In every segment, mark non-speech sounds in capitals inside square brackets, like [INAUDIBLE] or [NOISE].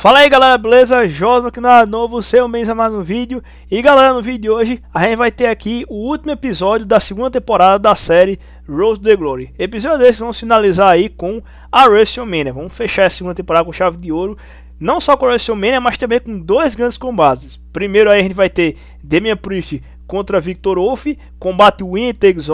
Fala aí galera, beleza? Josmo aqui na novo, seu mês mais um vídeo E galera, no vídeo de hoje a gente vai ter aqui o último episódio da segunda temporada da série Road to the Glory Episódio esse vamos finalizar aí com a WrestleMania Vamos fechar a segunda temporada com chave de ouro Não só com a WrestleMania, mas também com dois grandes combates Primeiro aí a gente vai ter Demian Priest contra Victor Wolf Combate Win Takes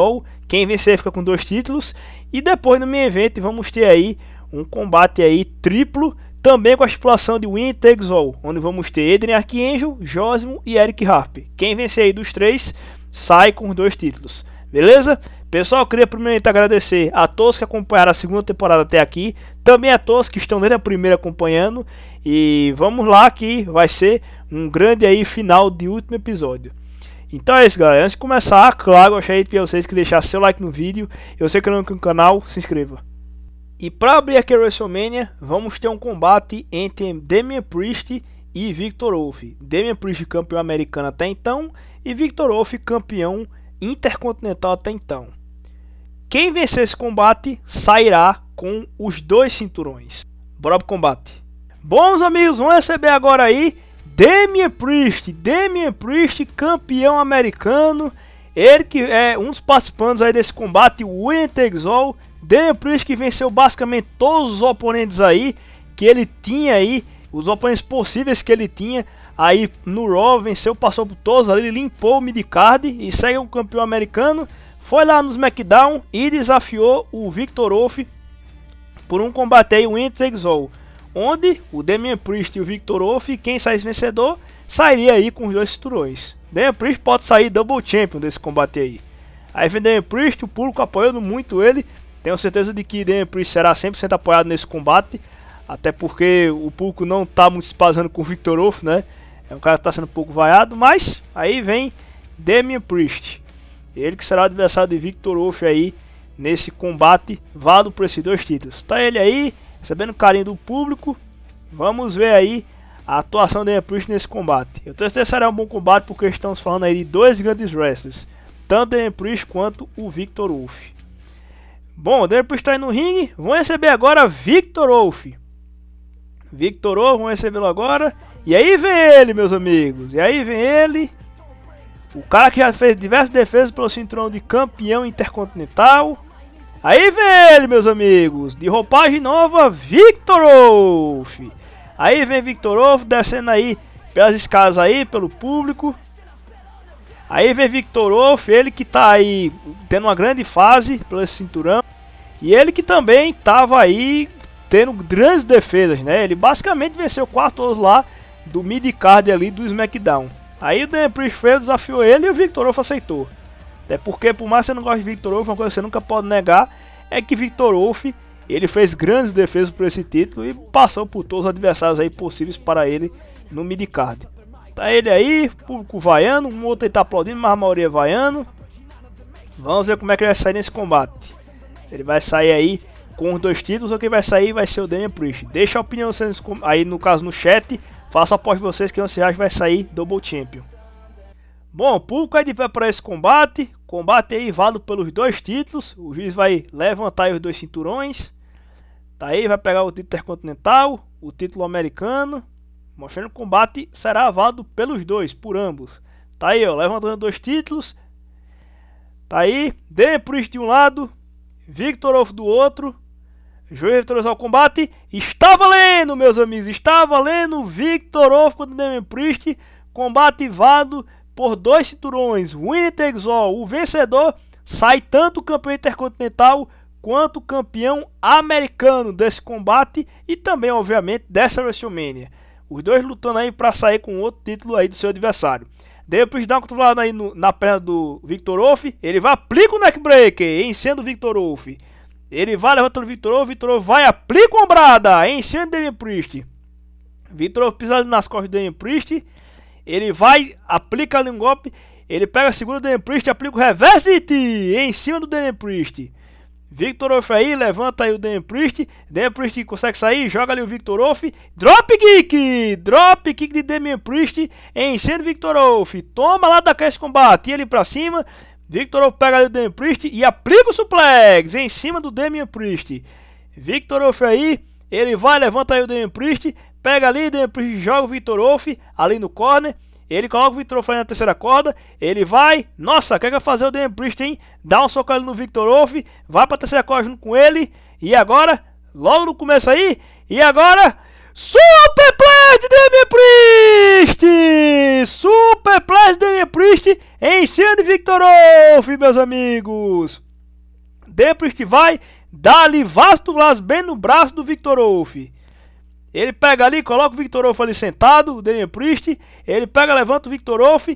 Quem vencer fica com dois títulos E depois no main event vamos ter aí um combate aí triplo também com a exploração de Win Takes All, onde vamos ter Adrian Archangel, Josimo e Eric Harp. Quem vencer aí dos três, sai com os dois títulos. Beleza? Pessoal, queria primeiramente agradecer a todos que acompanharam a segunda temporada até aqui, também a todos que estão desde a primeira acompanhando. E vamos lá que vai ser um grande aí final de último episódio. Então é isso, galera. Antes de começar, claro, eu achei de vocês que deixar seu like no vídeo. Eu sei que não é no canal, se inscreva. E para abrir aqui a WrestleMania, vamos ter um combate entre Damian Priest e Victor Wolf. Damian Priest campeão americano até então e Victor Wolf campeão intercontinental até então. Quem vencer esse combate sairá com os dois cinturões. Bora pro combate. Bons amigos, vamos receber agora aí Damian Priest, Damian Priest campeão americano. Ele que é um dos participantes aí desse combate, o William Daniel Priest que venceu basicamente todos os oponentes aí que ele tinha aí, os oponentes possíveis que ele tinha. Aí no Raw venceu, passou por todos ali, limpou o midcard e segue o campeão americano. Foi lá no SmackDown e desafiou o Victor Wolf por um combate aí, o Takes Onde o Damian Priest e o Victor Wolf, quem saísse vencedor, sairia aí com os dois cinturões. Damian Priest pode sair double champion desse combate aí. Aí vem Damian Priest, o público apoiando muito ele. Tenho certeza de que Priest será 100% apoiado nesse combate, até porque o público não está muito se passando com o Victor Wolf, né? É um cara que está sendo um pouco vaiado, mas aí vem Damian Priest. Ele que será o adversário de Victor Wolf aí nesse combate vado por esses dois títulos. Está ele aí, recebendo carinho do público. Vamos ver aí a atuação de Damian Priest nesse combate. Eu tenho certeza que será um bom combate porque estamos falando aí de dois grandes wrestlers. Tanto Damian Priest quanto o Victor Wolf. Bom, depois está no ringue. Vão receber agora Victor Wolf. Victor Wolf, vão recebê-lo agora. E aí vem ele, meus amigos. E aí vem ele. O cara que já fez diversas defesas pelo cinturão de campeão intercontinental. Aí vem ele, meus amigos. De roupagem nova, Victor Wolf. Aí vem Victor Wolf descendo aí pelas escadas aí, pelo público. Aí vem Victor Wolff, ele que tá aí tendo uma grande fase pelo cinturão. E ele que também tava aí tendo grandes defesas, né? Ele basicamente venceu quatro todos lá do mid-card ali do SmackDown. Aí o Dan Priest fez, desafiou ele e o Victor Wolff aceitou. Até porque, por mais que você não goste de Victor Wolff, uma coisa que você nunca pode negar é que Victor Wolff ele fez grandes defesas por esse título e passou por todos os adversários aí possíveis para ele no mid-card. Tá ele aí, público vaiano, um outro ele tá aplaudindo, mas a maioria é vaiano. Vamos ver como é que ele vai sair nesse combate. Ele vai sair aí com os dois títulos ou quem vai sair vai ser o Damian Priest. Deixa a opinião aí no caso no chat. Faça após vocês que você acha que vai sair Double Champion. Bom, público aí de pé para esse combate. Combate aí válido pelos dois títulos. O juiz vai levantar os dois cinturões. Tá aí, vai pegar o título intercontinental, o título americano mostrando que o combate será avado pelos dois, por ambos. Tá aí, ó, levantando dois títulos. Tá aí, De Priest de um lado, Victorov do outro. Juiz vitorioso ao combate. Está valendo, meus amigos. Está valendo. Victorov contra Damian Priest. Combate vado por dois cinturões. Winner takes all. O vencedor sai tanto campeão intercontinental quanto campeão americano desse combate. E também, obviamente, dessa WrestleMania. Os dois lutando aí para sair com outro título aí do seu adversário. Depois dá uma controlada aí no, na perna do Victor Wolf. Ele vai, aplica o neckbreaker em cima do Victor Wolf. Ele vai levantando o Victor Wolf. Victor Wolf vai, aplica a brada em cima do Damian Priest. Victor Wolf pisa nas costas do Damian Priest. Ele vai, aplica ali um golpe. Ele pega, segura o Damian Priest, aplica o reverse em cima do Damian Priest. Victor Wolf aí, levanta aí o Dan Priest. Dan Priest consegue sair, joga ali o Victor Wolf. Drop kick! Drop kick de Damian Priest em cima Victor Wolf. Toma lá da esse combate, ele pra cima. Victor Wolf pega ali o Damian Priest e aplica o suplex em cima do Damian Priest. Victor Wolf aí, ele vai, levanta aí o Damian Priest. Pega ali, Damian Priest joga o Victor Wolf ali no corner. Ele coloca o Victor Offline na terceira corda. Ele vai. Nossa, quer é fazer o Damian Priest, hein? Dá um soco no Victor Wolf. Vai pra terceira corda junto com ele. E agora, logo no começo aí. E agora. Superplex de Demi Priest! Superplex de Demi Priest em cima de Victor Wolf, meus amigos. Demi Priest vai. Dá-lhe vasto bem no braço do Victor Wolf. Ele pega ali, coloca o Victor Wolf ali sentado, o Damian Priest. Ele pega, levanta o Victor Wolf.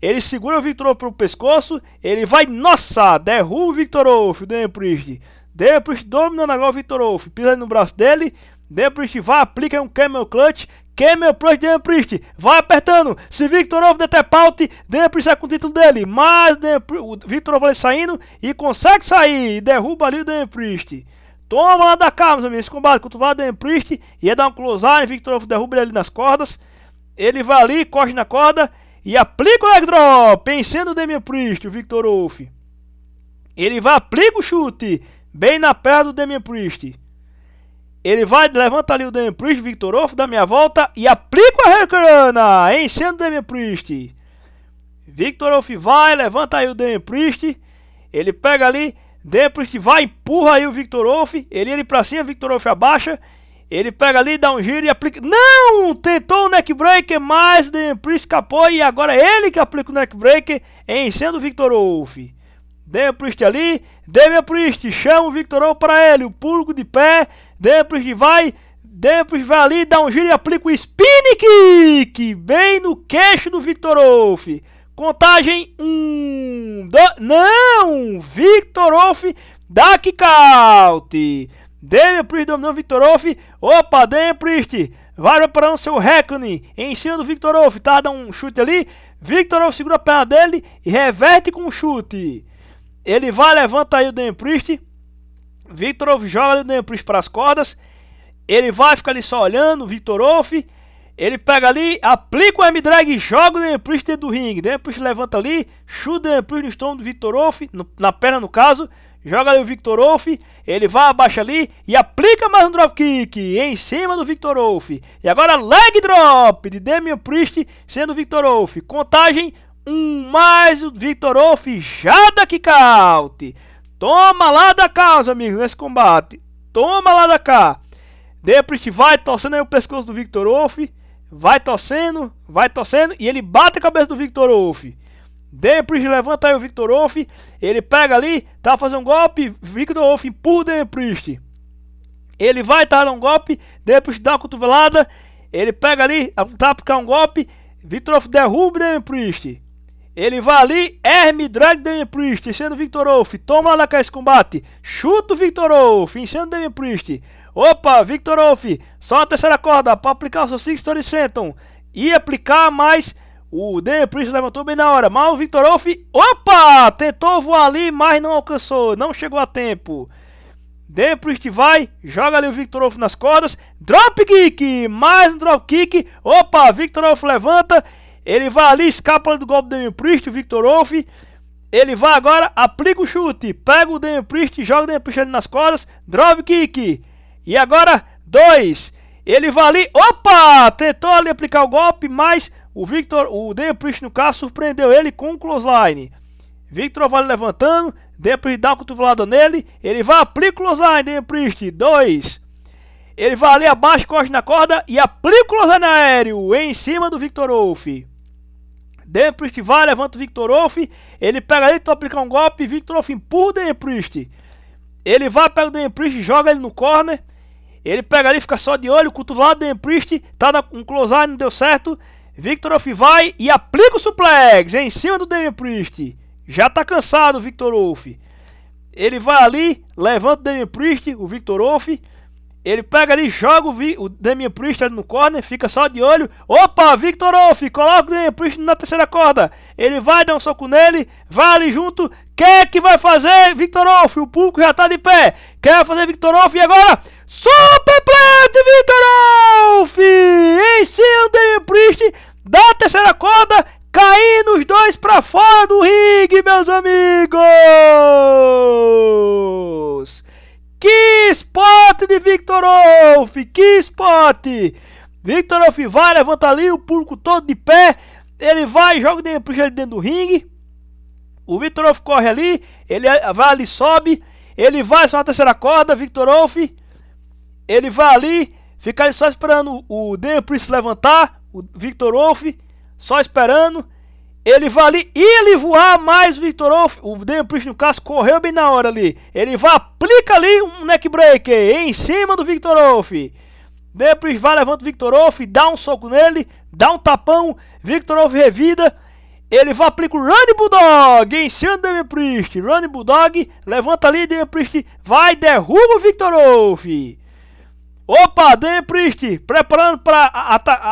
Ele segura o Victor Wolf pro pescoço. Ele vai, nossa, derruba o Victor Wolf, o Damian Priest. Damian Priest dominando agora o Victor Wolf. Pisa no braço dele. Damian Priest vai, aplica um camel clutch. Camel Clutch, Damian Priest, vai apertando. Se Victorov der paute, Damian Priest sai com o título dele. Mas Priest, o Victorov vai saindo e consegue sair. E derruba ali o Damian Priest. Toma lá da cá, meus amigos. Combate o em Priest. Ia dar um close-out. Victor derruba ele ali nas cordas. Ele vai ali, corre na corda. E aplica o leg drop. Pensando o Damian Priest, o Victor Wolf. Ele vai, aplica o chute. Bem na perna do Damian Priest. Ele vai, levanta ali o Damian Priest, Victor Wolf, dá minha volta e aplica a Hurricane, pensando o Damian Priest. Victor Wolf vai, levanta aí o Damian Priest. Ele pega ali, depois que vai, empurra aí o Victor Wolf. Ele ele pra cima, Victor Wolf abaixa. Ele pega ali, dá um giro e aplica. Não! Tentou o neck breaker, mas o Dempriest escapou. E agora é ele que aplica o neck breaker em sendo o Victor Wolf. ali. Demprist chama o Victor Wolf para ele. O pulgo de pé. Demprist vai. Demprist vai ali, dá um giro e aplica o spin kick. Bem no queixo do Victor Wolf. Contagem 1. Um, dois, não! Victor Wolf dá kickout. Damian Priest dominou Victor Wolf. Opa, Damian Priest. Vai o seu reckoning em cima do Victor Wolf. Tá dá um chute ali. Victor Wolf segura a perna dele e reverte com um chute. Ele vai, levanta aí o Damian Priest. Victor Wolf joga o Damian Priest para as cordas. Ele vai ficar ali só olhando. Victor Wolf. Ele pega ali, aplica o M-Drag e joga o Priest dentro do ringue. Priest levanta ali, chuta o Priest no estômago do Victor Wolf, na perna no caso. Joga ali o Victor Wolf, ele vai, abaixa ali e aplica mais um drop kick em cima do Victor Wolf. E agora leg drop de Damian Priest sendo Victor Wolf. Contagem um, mais o Victor Wolf já da kick out. Toma lá da cá, os amigos, nesse combate. Toma lá da cá. Priest vai torcendo aí o pescoço do Victor Wolf vai torcendo, vai torcendo e ele bate a cabeça do Victor Wolff. Dempris levanta aí o Victor Wolff, ele pega ali, tá fazendo um golpe, Victor Wolff empurra o Ele vai tá dando um golpe, Dempris dá uma cotovelada, ele pega ali, tá aplicando um golpe, Victor Wolff derruba o Ele vai ali, Herme drag Damian Priest, sendo Victor Wolf, toma lá naquele é combate, chuta o Victor Wolf, sendo Damian Priest. Opa, Victor só a terceira corda para aplicar o seu Six Story Senton. E aplicar mais. O Daniel Priest levantou bem na hora. Mal o Victor Opa! Tentou voar ali, mas não alcançou. Não chegou a tempo. Daniel Priest vai. Joga ali o Victor nas cordas. Drop kick. Mais um drop kick. Opa! Victor levanta. Ele vai ali, escapa do golpe do Damian Priest, o Victor Ele vai agora, aplica o chute, pega o Damian Priest, joga o Damian Priest ali nas cordas, drop kick. E agora, 2. Ele vai ali. Opa! Tentou ali aplicar o golpe, mas o Victor, o Deprist no caso, surpreendeu ele com o line. Victor vai levantando. Deprist dá uma cotovelada nele. Ele vai aplicar o close line, Deprist, 2. Ele vai ali abaixo, corte na corda e aplica o close line aéreo em cima do Victor Wolf. Deprist vai, levanta o Victor Wolf. Ele pega ali, tenta aplicar um golpe. Victor Wolf empurra o Deprist. Ele vai, pega o Deprist, joga ele no corner. Ele pega ali, fica só de olho, cotovelado, Dan Priest, tá na, um close não deu certo. Victorov vai e aplica o suplex em cima do Damian Priest. Já tá cansado o Victor Wolf. Ele vai ali, levanta o Damian Priest, o Victor Wolf. Ele pega ali, joga o, Vi o Damian Priest ali no corner, fica só de olho. Opa, Victor Wolf, coloca o Damian Priest na terceira corda. Ele vai dar um soco nele, vai ali junto. Quer que vai fazer Victor Wolf? O público já tá de pé. Quer fazer Victor Wolf e agora... Superplat Victor Alf! Em cima do Priest da terceira corda, caindo os dois para fora do ringue, meus amigos! Que spot de Victor Wolf! Que spot! Victor Wolf vai, levanta ali, o público todo de pé. Ele vai, joga o Damian Priest dentro do ringue. O Victor Wolf corre ali, ele vai ali, sobe. Ele vai só na terceira corda, Victor Wolf ele vai ali, ficar só esperando o Dan Priest levantar, o Victor Wolf, só esperando. Ele vai ali e ele voar mais o Victor Wolf. O Dan Priest, no caso, correu bem na hora ali. Ele vai, aplica ali um neck break em cima do Victor Wolf. Dan Priest vai, levanta o Victor Wolf, dá um soco nele, dá um tapão. Victor Wolf revida. Ele vai aplica o Running Bulldog em cima do Damian Priest. Running Bulldog levanta ali, Damian Priest vai, derruba o Victor Wolf. Opa, Damien Priest, preparando para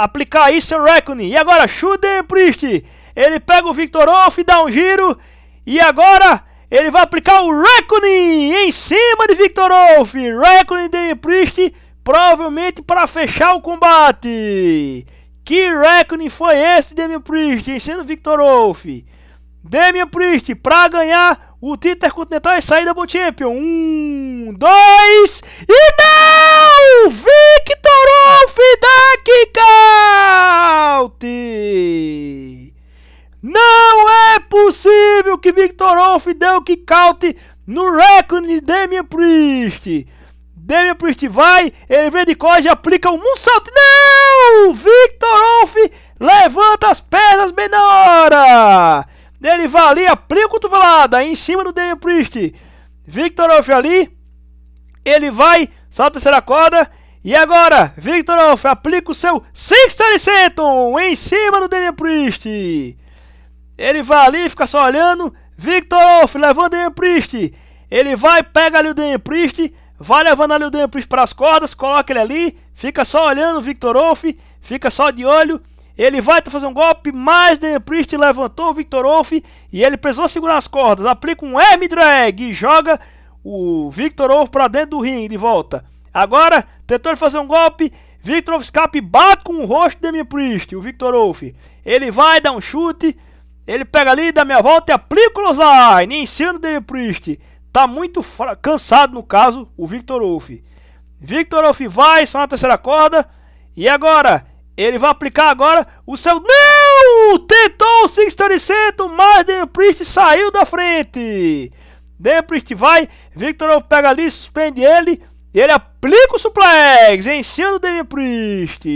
aplicar isso o Reckoning. E agora, Shu Damien Priest. Ele pega o Victor Off, dá um giro. E agora, ele vai aplicar o Reckoning em cima de Victor Off. Reckoning Damien Priest, provavelmente para fechar o combate. Que Reckoning foi esse, Damien Priest, em cima do Victor Wolf? Priest, para ganhar o título continental é saída pro champion. Um, dois e não! Victor Wolf da Kickout! Não é possível que Victor Wolf deu kickout no recorde de Damian Priest. Damian Priest vai, ele vem de costas e aplica um salto Não! Victor Wolf levanta as pernas bem na hora vai ali, aplica cotovelada em cima do Damian Priest. Victorov ali. Ele vai, solta a terceira corda. E agora, Victorov aplica o seu sixth Senton em cima do Damian Priest. Ele vai ali, fica só olhando. Victorov levando o Damian Priest. Ele vai, pega ali o Damian Priest. Vai levando ali o Damian Priest para as cordas, coloca ele ali. Fica só olhando o Victorov. Fica só de olho. Ele vai para fazer um golpe, mas Demi Priest levantou o Victor Wolf e ele precisou segurar as cordas. Aplica um M drag e joga o Victor Wolf para dentro do ringue de volta. Agora tentou fazer um golpe, Victor Wolf escapa e bate com o rosto de Demi Priest, o Victor Wolf. Ele vai dar um chute, ele pega ali, dá minha volta e aplica o Nem ensina o Demi Priest. Tá muito cansado no caso o Victor Wolf. Victor Wolf vai, só na terceira corda. E agora ele vai aplicar agora o seu. Não! Tentou o Six mas Dan Priest saiu da frente. Dan Priest vai. Victor pega ali, suspende ele. ele aplica o suplex em cima do Damian Priest.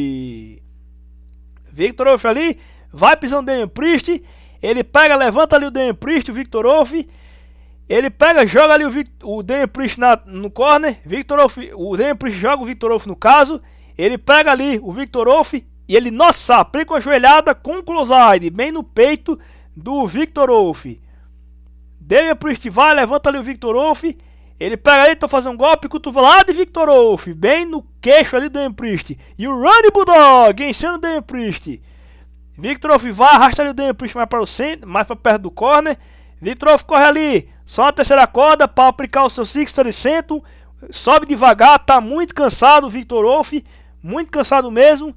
Victor Wolf ali. Vai pisando o Damian Priest. Ele pega, levanta ali o Damian Priest, o Victor Wolf. Ele pega, joga ali o, Vic, o Priest na, no corner. Victor Wolf, o Damian Priest joga o Victor Wolf no caso. Ele pega ali o Victor Wolf, e ele, nossa, aplica uma joelhada com um close bem no peito do Victor Wolf. Demian Priest vai, levanta ali o Victor Wolf. Ele pega ele, tenta fazendo um golpe, cotovelado e Victor Wolf, bem no queixo ali do Damian Priest. E o Ronnie Bulldog, enchendo o Damian Priest. Victor Wolf vai, arrasta ali o Damian Priest mais para o centro, mais para perto do corner. Victor Wolf corre ali, só na terceira corda para aplicar o seu Six 300. Sobe devagar, tá muito cansado o Victor Wolf, muito cansado mesmo.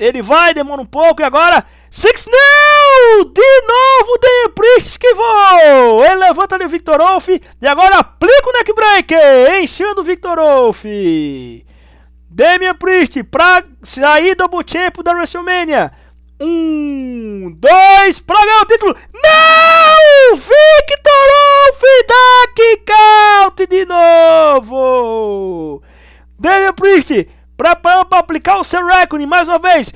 Ele vai, demora um pouco e agora. Six não! De novo The Priest que voa! Ele levanta ali o Victor Wolf e agora aplica o neck break em cima do Victor Wolf. Damian Priest pra sair do tempo da WrestleMania. Um, dois, pra ganhar o título. Não! Victor Wolf dá kick out de novo! Damian Priest para aplicar o seu recorde mais uma vez.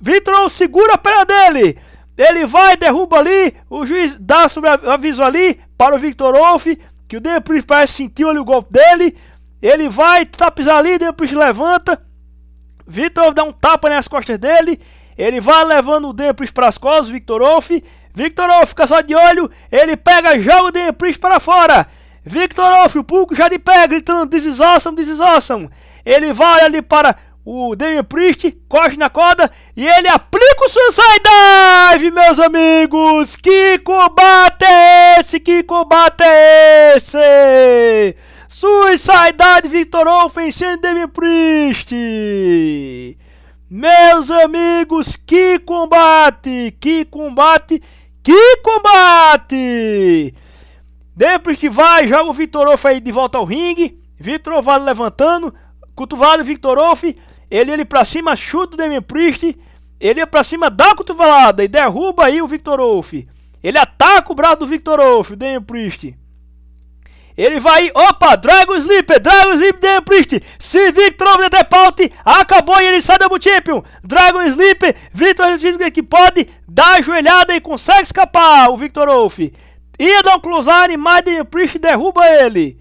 Vitron segura a perna dele. Ele vai, derruba ali. O juiz dá sobre aviso ali para o Victor Wolf. Que o Daniel Priest parece sentiu ali o golpe dele. Ele vai, tapizar ali. Daniel Priest levanta. Victor dá um tapa nas costas dele. Ele vai levando o Daniel Priest para as costas. Victor Wolf. Victor Wolf fica só de olho. Ele pega, joga o Daniel Priest para fora. Victor Wolf, o público já de pé, gritando: This is awesome, this is awesome. Ele vai ali para o Damien Priest, corre na corda e ele aplica o Suicide Dive, meus amigos! Que combate é esse? Que combate é esse? Suicide Dive vitorou vencendo Damien Priest! Meus amigos, que combate! Que combate! Que combate! Damien Priest vai, joga o Vitor aí de volta ao ringue, Vitor vai levantando, Cotovelada Victor Wolf, ele ele pra cima, chuta o Damian Priest, ele é pra cima, dá a cotovelada e derruba aí o Victor Wolf. Ele ataca o braço do Victor Wolf, o Damian Priest. Ele vai, opa, Dragon Sleeper, Dragon Sleeper, Damian Priest. Se Victor Wolf até paute, acabou e ele sai da Champion. Dragon Sleeper, Victor Wolf é que pode, dá ajoelhada e consegue escapar o Victor Wolf. Ia dar um close mas Priest derruba ele.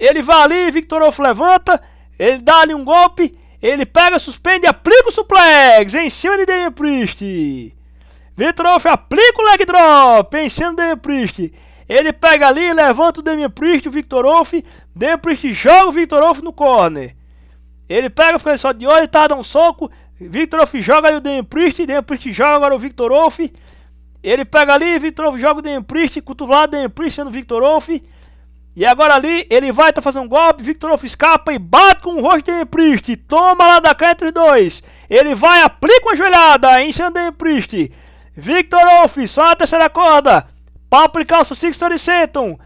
Ele vai ali, Victor Wolf levanta ele dá ali um golpe, ele pega, suspende e aplica o suplex em cima de Damien Priest. Vitroff aplica o leg drop em cima do Damien Priest. Ele pega ali, levanta o Damien Priest, o Victor Wolf. Damien Priest joga o Victor Wolf no corner. Ele pega, fica só de olho, tá dando um soco. Victor Wolf joga ali o Damien Priest. Damien Priest joga agora o Victor Wolf. Ele pega ali, Victor Wolf joga o Damien Priest, cotovelado Damien Priest sendo Victor Wolf. E agora ali, ele vai, tá fazendo um golpe, Viktorov escapa e bate com o rosto de Priest. Toma lá da cá entre dois. Ele vai, aplica uma joelhada em cima de Priest. Viktorov, só na terceira corda. Para aplicar o seu Sixter Senton.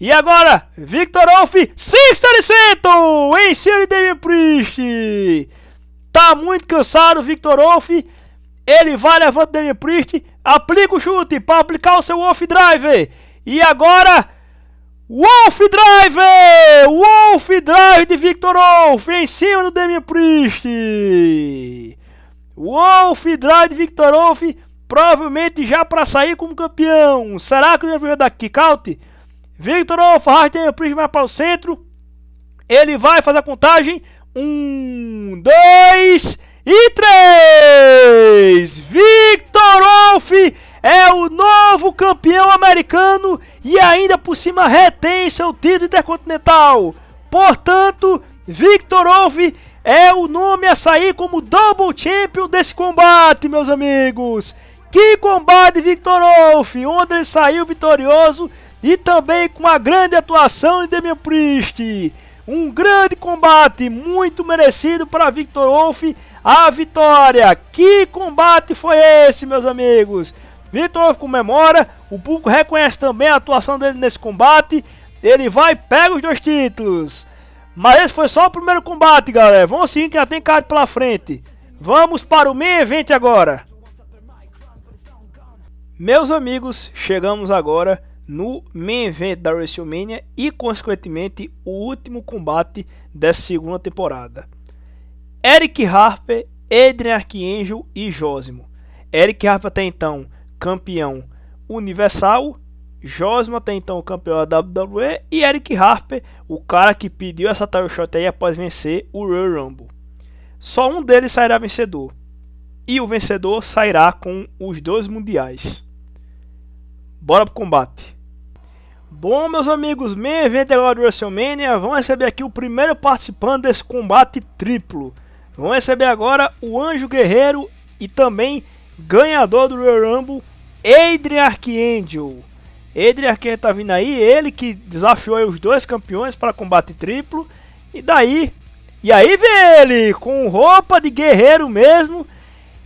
E agora, Viktorov, Sixter Senton em cima de Damien Priest. Tá muito cansado Viktorov. Ele vai, levanta Damien Priest, aplica o chute para aplicar o seu Wolf Driver. E agora... Wolf Drive! Wolf Drive de Victor Wolf em cima do Demi Priest! Wolf Drive de Victor Wolf provavelmente já para sair como campeão. Será que o Demian Priest vai dar kick-out? Victor Wolf arrasta Demian Priest vai para o centro. Ele vai fazer a contagem. Um, dois e três! Victor Wolf! é o novo campeão americano e ainda por cima retém seu título intercontinental. Portanto, Victor Olve é o nome a sair como double champion desse combate, meus amigos. Que combate, Victor Wolff, onde ele saiu vitorioso e também com uma grande atuação de Damian Priest. Um grande combate, muito merecido para Victor Wolff a vitória. Que combate foi esse, meus amigos? Vitor comemora, o público reconhece também a atuação dele nesse combate. Ele vai e pega os dois títulos. Mas esse foi só o primeiro combate, galera. Vamos sim, que já tem card pela frente. Vamos para o main event agora. Meus amigos, chegamos agora no main event da WrestleMania e, consequentemente, o último combate dessa segunda temporada. Eric Harper, Adrian Archangel e Josimo. Eric Harper até então campeão universal. Josma tem então o campeão da WWE e Eric Harper, o cara que pediu essa title shot aí após vencer o Royal Rumble. Só um deles sairá vencedor. E o vencedor sairá com os dois mundiais. Bora pro combate. Bom, meus amigos, meia event é agora do WrestleMania, vão receber aqui o primeiro participante desse combate triplo. Vão receber agora o Anjo Guerreiro e também ganhador do Royal Rumble, Adrian Archangel. Adrian Archangel tá vindo aí, ele que desafiou os dois campeões para combate triplo. E daí, e aí vem ele com roupa de guerreiro mesmo.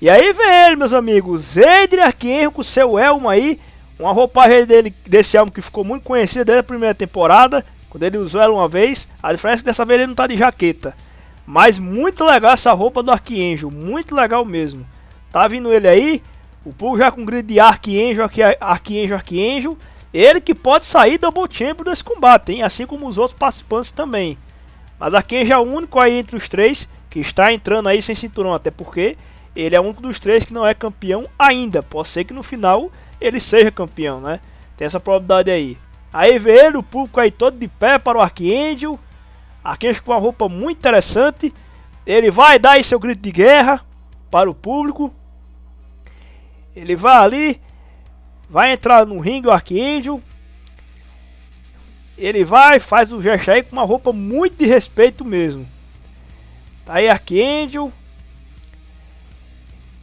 E aí vem ele, meus amigos, Adrian Archangel com seu elmo aí, uma roupagem dele desse elmo que ficou muito conhecida desde a primeira temporada, quando ele usou ela uma vez. A diferença é que dessa vez ele não tá de jaqueta. Mas muito legal essa roupa do Archangel, muito legal mesmo. Tá vindo ele aí. O público já com grid de Arcanjo, Arcanjo, Arcanjo. Ele que pode sair Double Champion desse combate, hein? Assim como os outros participantes também. Mas Arcanjo é o único aí entre os três que está entrando aí sem cinturão. Até porque ele é o único dos três que não é campeão ainda. Pode ser que no final ele seja campeão, né? Tem essa probabilidade aí. Aí vê ele, o público aí todo de pé para o Archangel. Archangel com uma roupa muito interessante. Ele vai dar aí seu grito de guerra para o público. Ele vai ali, vai entrar no ringue o Arcanjo. Ele vai, faz o gesto aí com uma roupa muito de respeito mesmo. Tá aí Arcanjo.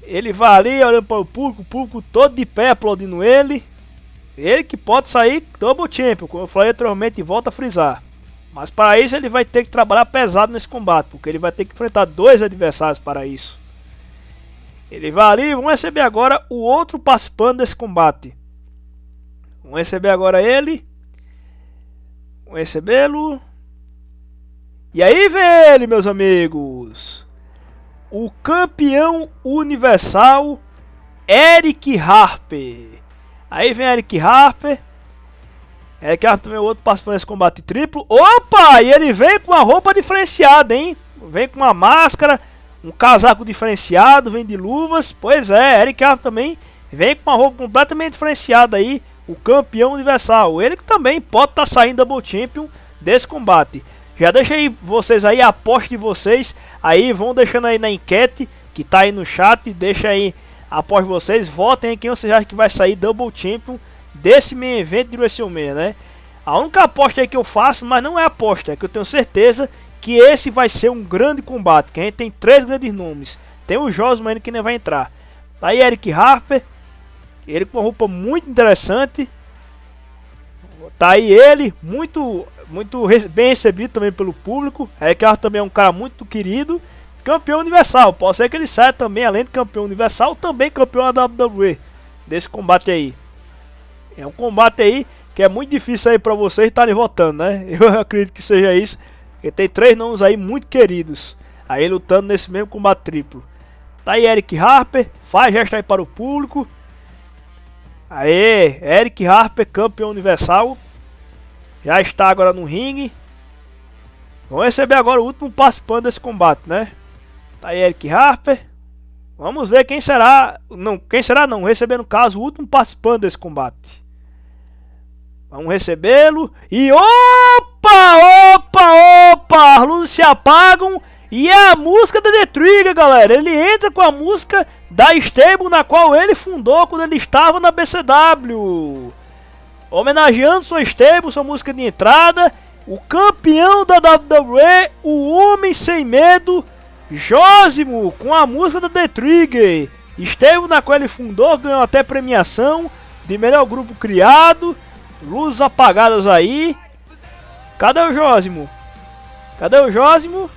Ele vai ali olhando para o público, o público todo de pé aplaudindo ele. Ele que pode sair double champion, como eu falei anteriormente e volta a frisar. Mas para isso ele vai ter que trabalhar pesado nesse combate, porque ele vai ter que enfrentar dois adversários para isso. Ele vai ali, vamos receber agora o outro participante desse combate. Vamos receber agora ele. Vamos recebê-lo. E aí vem ele, meus amigos. O campeão universal, Eric Harper. Aí vem Eric Harper. Eric Harper também é outro participante desse combate triplo. Opa! E ele vem com uma roupa diferenciada, hein? Vem com uma máscara um casaco diferenciado, vem de luvas. Pois é, Eric Arthur também vem com uma roupa completamente diferenciada aí. O campeão universal. Ele que também pode estar tá saindo Double Champion desse combate. Já deixa aí vocês aí, a aposta de vocês. Aí vão deixando aí na enquete que tá aí no chat. Deixa aí após vocês. Votem aí quem vocês acham que vai sair Double Champion desse main evento de WrestleMania, né? A única aposta aí que eu faço, mas não é aposta, é que eu tenho certeza que esse vai ser um grande combate, que a gente tem três grandes nomes. Tem o Josman que nem vai entrar. Aí Eric Harper, ele com uma roupa muito interessante. Tá aí ele, muito muito bem recebido também pelo público. Eric Harper também é um cara muito querido. Campeão universal, pode ser que ele saia também, além de campeão universal, também campeão da WWE. Desse combate aí. É um combate aí que é muito difícil aí para vocês estarem votando, né? [LAUGHS] Eu acredito que seja isso ele tem três nomes aí muito queridos. Aí lutando nesse mesmo combate triplo. Tá aí Eric Harper, faz gesto aí para o público. Aê, Eric Harper, campeão universal. Já está agora no ringue. Vamos receber agora o último participante desse combate, né? Tá aí Eric Harper. Vamos ver quem será, não, quem será não, receber no caso o último participante desse combate. Vamos recebê-lo. E opa, opa, opa! As luzes se apagam. E é a música da The Trigger, galera. Ele entra com a música da Stable, na qual ele fundou quando ele estava na BCW. Homenageando sua Stable, sua música de entrada. O campeão da WWE, o Homem Sem Medo, Josimo, com a música da The Trigger. Stable, na qual ele fundou, ganhou até premiação de melhor grupo criado. Luz apagadas aí. Cadê o Jósimo? Cadê o Jósimo?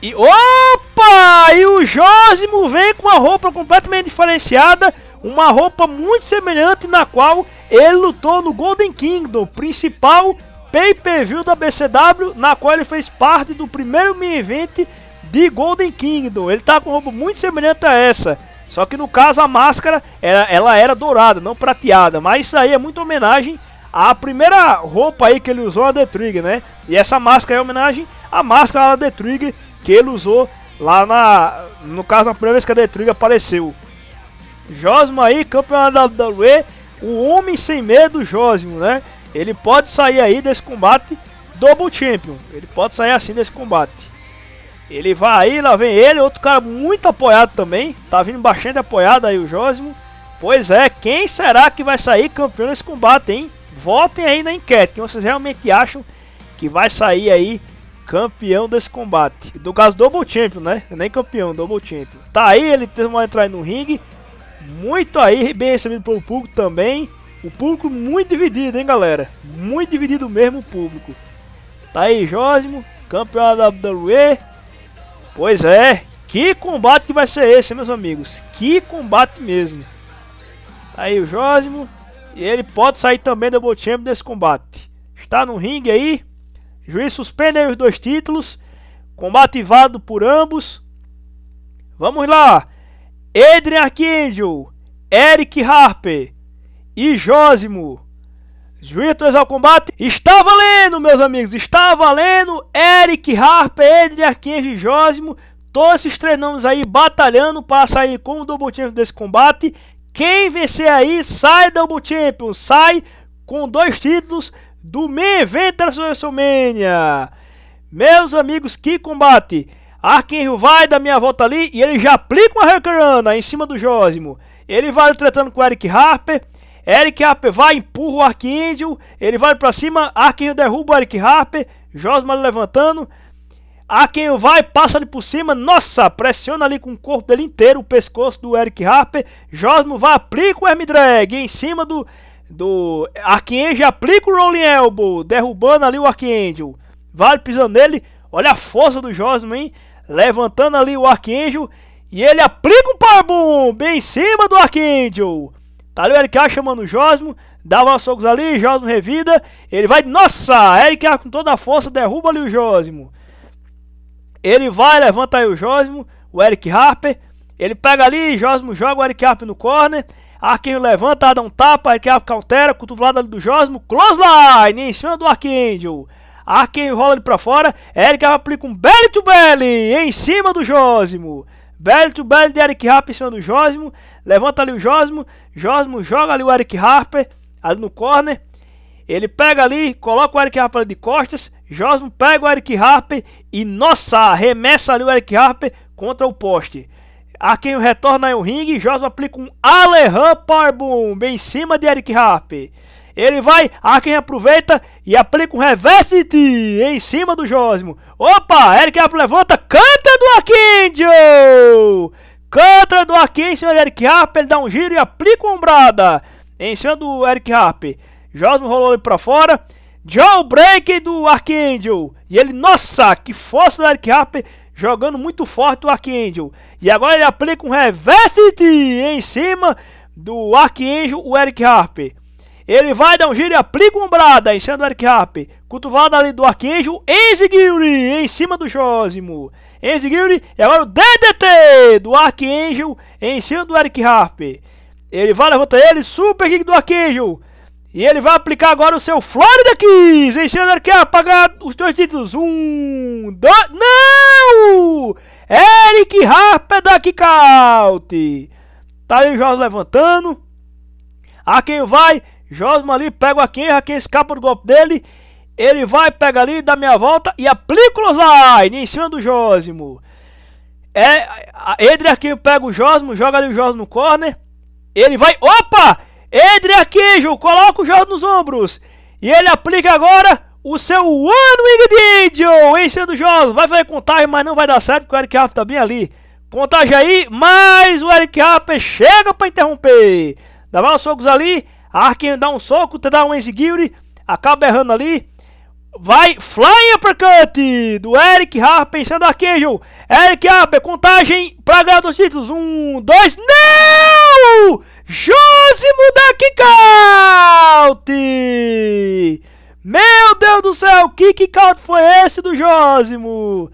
E opa! E o Jósimo vem com uma roupa completamente diferenciada, uma roupa muito semelhante na qual ele lutou no Golden Kingdom, principal pay-per-view da BCW, na qual ele fez parte do primeiro mini event de Golden Kingdom. Ele tá com uma roupa muito semelhante a essa. Só que no caso a máscara era, ela era dourada, não prateada. Mas isso aí é muita homenagem à primeira roupa aí que ele usou a The Trigger, né? E essa máscara é homenagem à máscara da The Trigger que ele usou lá na. No caso, na primeira vez que a The Trigger apareceu. Josmo aí, campeonato da WWE, o homem sem medo, Josmo, né? Ele pode sair aí desse combate double champion. Ele pode sair assim desse combate. Ele vai aí, lá vem ele, outro cara muito apoiado também. Tá vindo bastante apoiado aí o Josimo. Pois é, quem será que vai sair campeão nesse combate, hein? Votem aí na enquete, que vocês realmente acham que vai sair aí campeão desse combate. Do caso, Double Champion, né? Nem campeão, Double Champion. Tá aí, ele vai entrar no ringue. Muito aí, bem recebido pelo público também. O público muito dividido, hein, galera? Muito dividido mesmo o público. Tá aí, Josimo, campeão da WWE Pois é, que combate que vai ser esse, meus amigos. Que combate mesmo. Tá aí o Jósimo, e ele pode sair também do World Champion desse combate. Está no ringue aí, juiz suspende os dois títulos, combate válido por ambos. Vamos lá, Adrian Archangel, Eric Harper e Jósimo Juízes ao combate. Está valendo, meus amigos. Está valendo. Eric Harper, Edri Arquinhos e Josimo. Todos esses treinamos aí batalhando para sair com o Double Champion desse combate. Quem vencer aí sai Double Champion. Sai com dois títulos do Main Event da WrestleMania. Meus amigos, que combate. Arquinhos vai da minha volta ali e ele já aplica uma Hurricane em cima do Josimo. Ele vai tratando com o Eric Harper. Eric Harper vai, empurra o Arquíndio, ele vai para cima, Arquíndio derruba o Eric Harper, Josman levantando. Arquinho vai, passa ali por cima, nossa, pressiona ali com o corpo dele inteiro, o pescoço do Eric Harper. Josmo vai, aplica o Herm Drag em cima do, do Archangel, aplica o Rolling Elbow, derrubando ali o Archangel. Vale pisando nele, olha a força do Josmo, hein? Levantando ali o Archangel e ele aplica o um Powerbomb em cima do Archangel. Tá ali o Eric A chamando o Josmo, dá umas socos ali, Josmo revida, ele vai, nossa, Eric A com toda a força derruba ali o Josmo. Ele vai, levanta aí o Josmo, o Eric Harper, ele pega ali, Josmo joga o Eric Harper no corner, Arquinho levanta, dá um tapa, Eric Harper cautera, cotovelada ali do Josmo, close line em cima do Archangel. Arquinho rola ele pra fora, Eric Harper aplica um belly to belly em cima do Josmo. Bellington, belo de Eric Harper em cima do Josmo. Levanta ali o Josmo. Josmo joga ali o Eric Harper ali no corner. Ele pega ali, coloca o Eric Harper de costas. Josmo pega o Eric Harper e, nossa, arremessa ali o Eric Harper contra o poste. Arquinho retorna o ringue. Josmo aplica um Alehan Powerbomb em cima de Eric Harper. Ele vai, Arquinho aproveita e aplica um reverse em cima do Josmo. Opa, Eric Harper levanta, canta do Aquindio! Canta do Aquindio em cima do Eric Harper, ele dá um giro e aplica um brada em cima do Eric Harper. Josmo rolou ele pra fora. Jawbreak do Archangel. E ele, nossa, que força do Eric Harper jogando muito forte o Archangel. E agora ele aplica um reverse em cima do Archangel, o Eric Harper. Ele vai dar um giro e aplica um brada em cima do Eric Harper. Cotovelada ali do arquejo. Enziguri em cima do Josimo. Enziguri. E agora o DDT do arquejo em cima do Eric Harper. Ele vai levantar ele. Super kick do arquejo. E ele vai aplicar agora o seu Florida Kiss Em cima do Eric Harper. Pagar os dois títulos. Um, dois. Não! Eric Harper é da kick out. Tá aí o Jorge levantando. A quem vai Josman ali pega o Akin, Akin escapa do golpe dele. Ele vai, pega ali, dá minha volta e aplica o Losaine em cima do Josimo. É, Edri aqui pega o Josmo, joga ali o Josmo no corner. Ele vai, opa! Edri aqui, Ju, coloca o Josmo nos ombros. E ele aplica agora o seu One Winged Indian em cima do Josmo. Vai fazer contagem, mas não vai dar certo porque o Eric Harper tá bem ali. Contagem aí, mas o Eric Harper chega para interromper. Dá mais socos ali. Arkin dá um soco, te dá um enziguri, acaba errando ali. Vai, flying uppercut do Eric Harper sendo Archangel. Eric Harper, contagem para ganhar dos títulos. Um, dois, não! Josimo da kickout! Meu Deus do céu, que kickout foi esse do Josimo?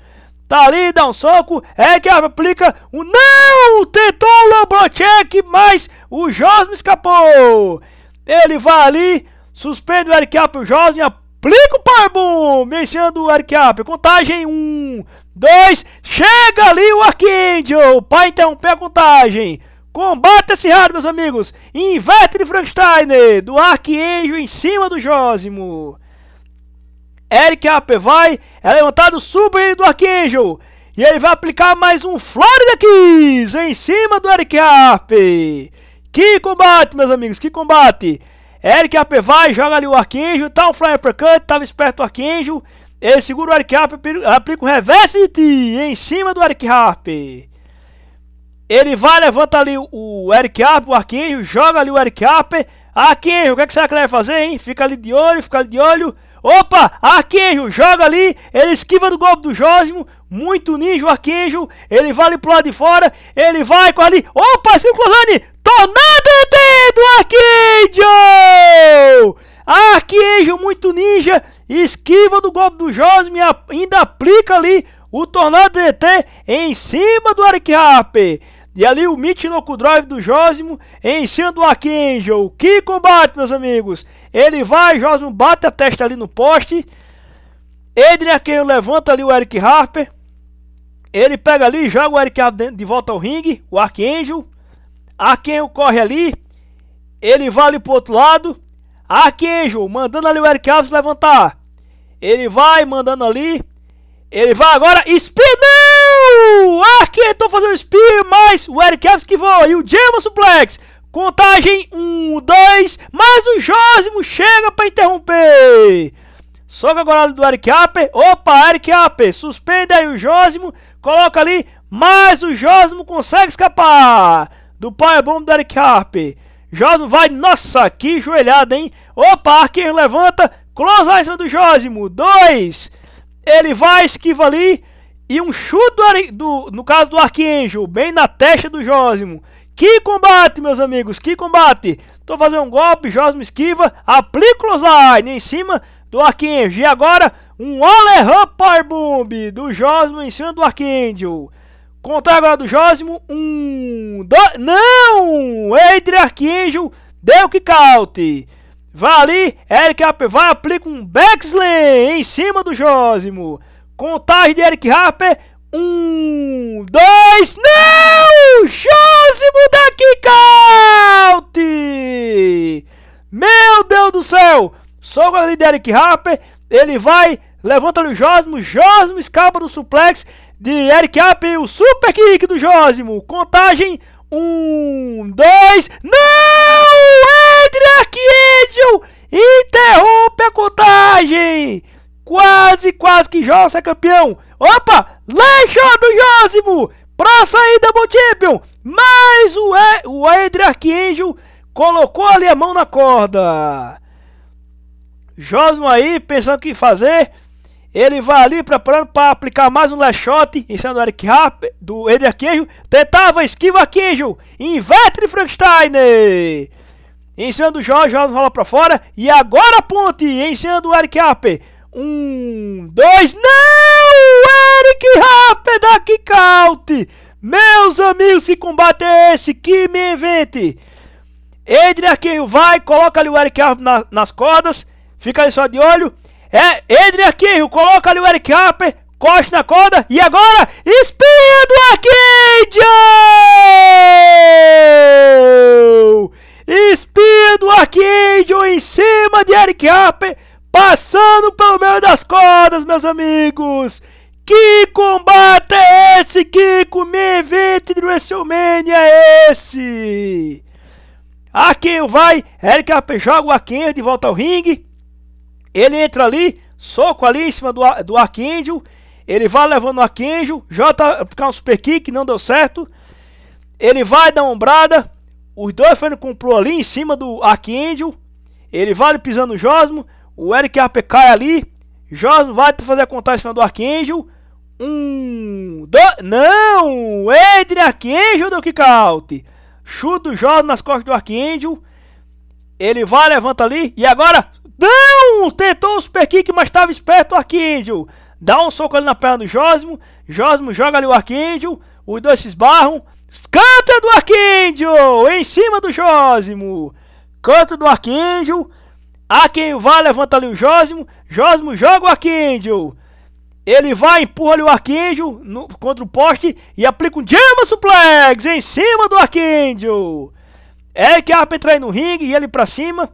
Tá ali, dá um soco. Eric Harper aplica um não! Tentou o Lombrocek, mas o Josimo escapou. Ele vai ali, suspende o Eric Apple Jones e aplica o Powerbomb, mencionando o Eric Apple. Contagem 1, 2, chega ali o Archangel para interromper a contagem. Combate raro, meus amigos. Inverte de Frankensteiner, do Archangel em cima do Jósimo. Eric Apple vai, é levantado o sub do Archangel. E ele vai aplicar mais um Florida Kiss em cima do Eric Harper. Que combate, meus amigos, que combate! Eric AP vai, joga ali o arquinjo, tá um flyer Percut, tava esperto o arquinjo. Ele segura o Eric Harp, aplica o reverse em cima do Eric Harp. Ele vai, levanta ali o Eric Harp, o arquinjo, joga ali o Eric Harp. Arquinjo, o que, é que será que ele vai fazer, hein? Fica ali de olho, fica ali de olho. Opa, Arquinjo, joga ali, ele esquiva do golpe do Josimo, muito ninja o arquejo, ele vale pro lado de fora, ele vai com ali, opa, Ciclozane, tornado do arquejo! Arquejo muito ninja, esquiva do golpe do Josme, ainda aplica ali o tornado DT em cima do Eric Harper. E ali o Michinoku Drive do Josimo em cima do Archangel. Que combate, meus amigos! Ele vai, Josimo bate a testa ali no poste. Edna Archangel né, levanta ali o Eric Harper. Ele pega ali, joga o Eric Alves de volta ao ringue, o Archangel. Archangel corre ali. Ele vai ali pro outro lado. Archangel mandando ali o Eric Alves levantar. Ele vai mandando ali. Ele vai agora. não! Archangel tô fazendo spin, mas o Eric Alves que voa. E o James Suplex. Contagem 1, 2. Mas o Josimo chega para interromper. Soca a golada do Eric Apper. Opa, Eric Apper. Suspende aí o Josimo. Coloca ali, mas o Josmo consegue escapar. Do pai é bom do Eric Harper. Josmo vai, nossa, que joelhada, hein? O Parker levanta, close em cima do Josmo. Dois. Ele vai, esquiva ali. E um chute do, do no caso do Arcanjo, bem na testa do Josmo. Que combate, meus amigos, que combate. Tô fazendo um golpe, Josmo esquiva, aplica o close em cima do Arcanjo. E agora um Olerran Bomb do Josmo em cima do Archangel. Contar agora do Josmo. Um. Dois, não! É entre Archangel deu kick Vai ali, Eric vai aplica um backslam em cima do Josimo. Contagem de Eric Harper. Um, dois, não! Josimo da kick Meu Deus do céu! Só o goleiro de Eric Harper. Ele vai levanta ali o Josmo. Josmo escapa do suplex de Eric App. O super kick do Josmo. Contagem. Um, dois. Não! Edric Angel interrompe a contagem. Quase, quase que Josmo é campeão. Opa! Lancha do Josmo. Pra sair da Champion. Mas o, e o Angel colocou ali a mão na corda. Josmo aí pensando o que fazer. Ele vai ali preparando para aplicar mais um lechote em cima do Eric Rapp do Eder Queijo. Tentava esquiva Queijo. Inverte de Frankenstein. Em cima do Jorge, Jorge rola para fora. E agora ponte em cima do Eric Rapp Um, dois, não! Eric Rapp é da kick Meus amigos, que combate é esse? Que me invente. Eder Queijo vai, coloca ali o Eric Rapp na, nas cordas. Fica ali só de olho. É, Adrian Kinho, coloca ali o Eric Harper, corte na corda e agora Speed Arcade! Speed Arcade em cima de Eric Harper, passando pelo meio das cordas, meus amigos. Que combate é esse, Kiko? Main event de WrestleMania é esse? Aqui vai, Eric Harper joga o Arcade de volta ao ringue. Ele entra ali, soco ali em cima do, do Archangel. Ele vai levando o Archangel. Jota ficar um super kick, não deu certo. Ele vai dar uma ombrada. Os dois foram comprou ali em cima do Archangel. Ele vai pisando o Josmo. O Eric Harper cai ali. Josmo vai fazer a contagem em cima do Archangel. Um, dois, não! Adrian Archangel deu kick out. Chuta o Josmo nas costas do Archangel. Ele vai, levanta ali. E agora, não! Tentou o super kick, mas estava esperto o Archangel. Dá um soco ali na perna do Josmo. Josmo joga ali o Archangel. Os dois se esbarram. Canta do Archangel! Em cima do Josmo. Canta do Archangel. A quem vai, levanta ali o Josmo. Josmo joga o Archangel. Ele vai, empurra ali o Archangel no, contra o poste e aplica um German Suplex em cima do Archangel. É que a aí no ringue e ele pra cima.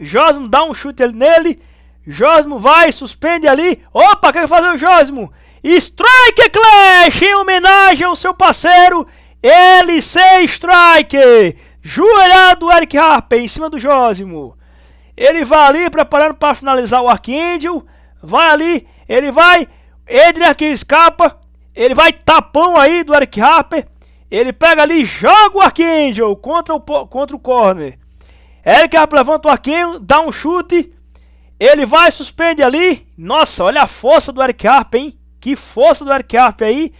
Josmo dá um chute nele. Josmo vai, suspende ali. Opa, quer fazer o Josmo? Strike Clash em homenagem ao seu parceiro LC Strike. Joelhado do Eric Harper em cima do Josmo. Ele vai ali preparando para finalizar o Archangel. Vai ali, ele vai. Adrian que escapa. Ele vai tapão aí do Eric Harper. Ele pega ali, joga o Archangel contra o, contra o corner. É Eric levanta o arquinho, dá um chute. Ele vai, suspende ali. Nossa, olha a força do Eric Harp, hein? Que força do Eric Harp aí.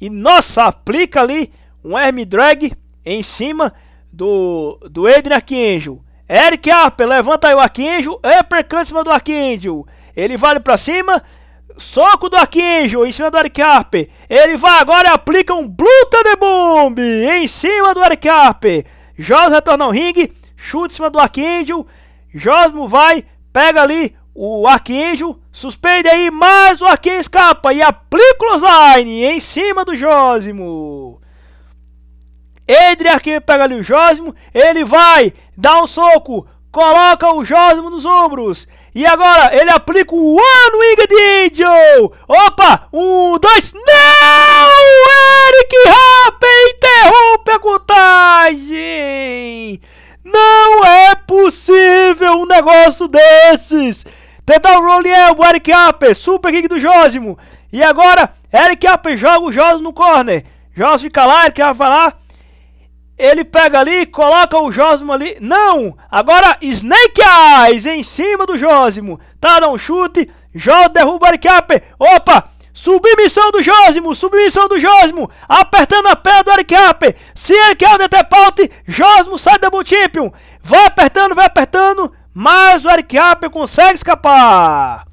E nossa, aplica ali um arm drag em cima do, do Adrian Archangel. Eric Harp levanta aí o é percante em cima do Archangel. Ele vai para cima. Soco do Archangel em cima do Eric Harp. Ele vai agora e aplica um Blue Thunder Bomb em cima do Eric Harp. Jorge retorna ao ringue chute em cima do Archangel, Josmo vai, pega ali o Archangel, suspende aí, mas o Archangel escapa e aplica o Line em cima do Josmo. Edre Arqueiro pega ali o Josmo, ele vai, dá um soco, coloca o Josmo nos ombros. E agora ele aplica o One Winged Angel. Opa, um, dois, não! Eric Rappen interrompe a contagem. Não é possível um negócio desses! The Download é o Eric Apper, super kick do Josimo. E agora, Eric Apper joga o Josimo no corner. Josimo fica lá, Eric Apper vai lá. Ele pega ali, coloca o Josimo ali. Não! Agora, Snake Eyes em cima do Josimo. Tá, dá um chute. Jó derruba o Eric Apper. Opa! Submissão do Josimo, submissão do Josimo, apertando a perna do Eric Harper. Se ele quer o DT Josimo sai da Multipium. Vai apertando, vai apertando, mas o Eric Harper consegue escapar.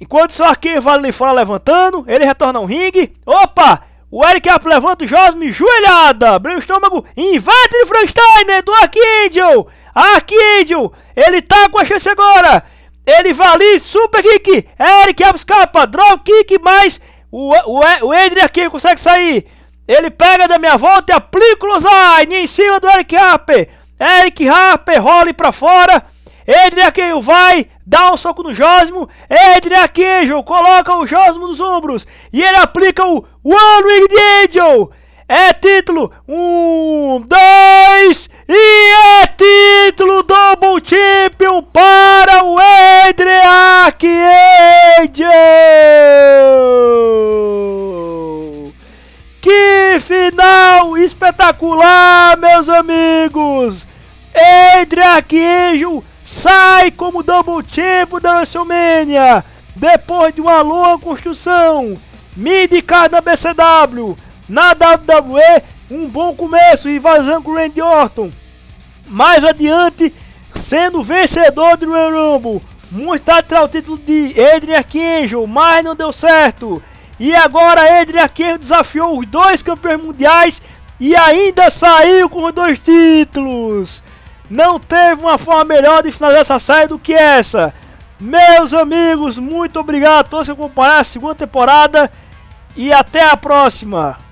Enquanto seu aqui vai ali fora levantando, ele retorna ao ringue. Opa! O Eric Harper levanta o Josmo, joelhada, abriu o estômago, inverte de Frankenstein né, do Arkidio. Arkidio, ele tá com a chance agora. Ele vale Super Kick, Eric escapa, Draw Kick, mais o, o, o aqui consegue sair. Ele pega da minha volta e aplica o Lozine em cima do Eric Harper. Eric Harper rola pra fora. Adrian Queijo vai, dá um soco no Josmo. Adrian Queijo coloca o Josmo nos ombros. E ele aplica o One Winged Angel. É título! Um, dois e é título Double Champion para o Adriac Que final espetacular, meus amigos! Adriac Angel sai como Double Champion da WrestleMania depois de uma longa construção. Midcard da BCW na WWE, um bom começo e vazando com Randy Orton. Mais adiante, sendo vencedor do Royal Rumble. Muito atrás o título de Adrian Kenjo, mas não deu certo. E agora Adrian Kenjo desafiou os dois campeões mundiais e ainda saiu com os dois títulos. Não teve uma forma melhor de finalizar essa série do que essa. Meus amigos, muito obrigado a todos que acompanharam a segunda temporada e até a próxima.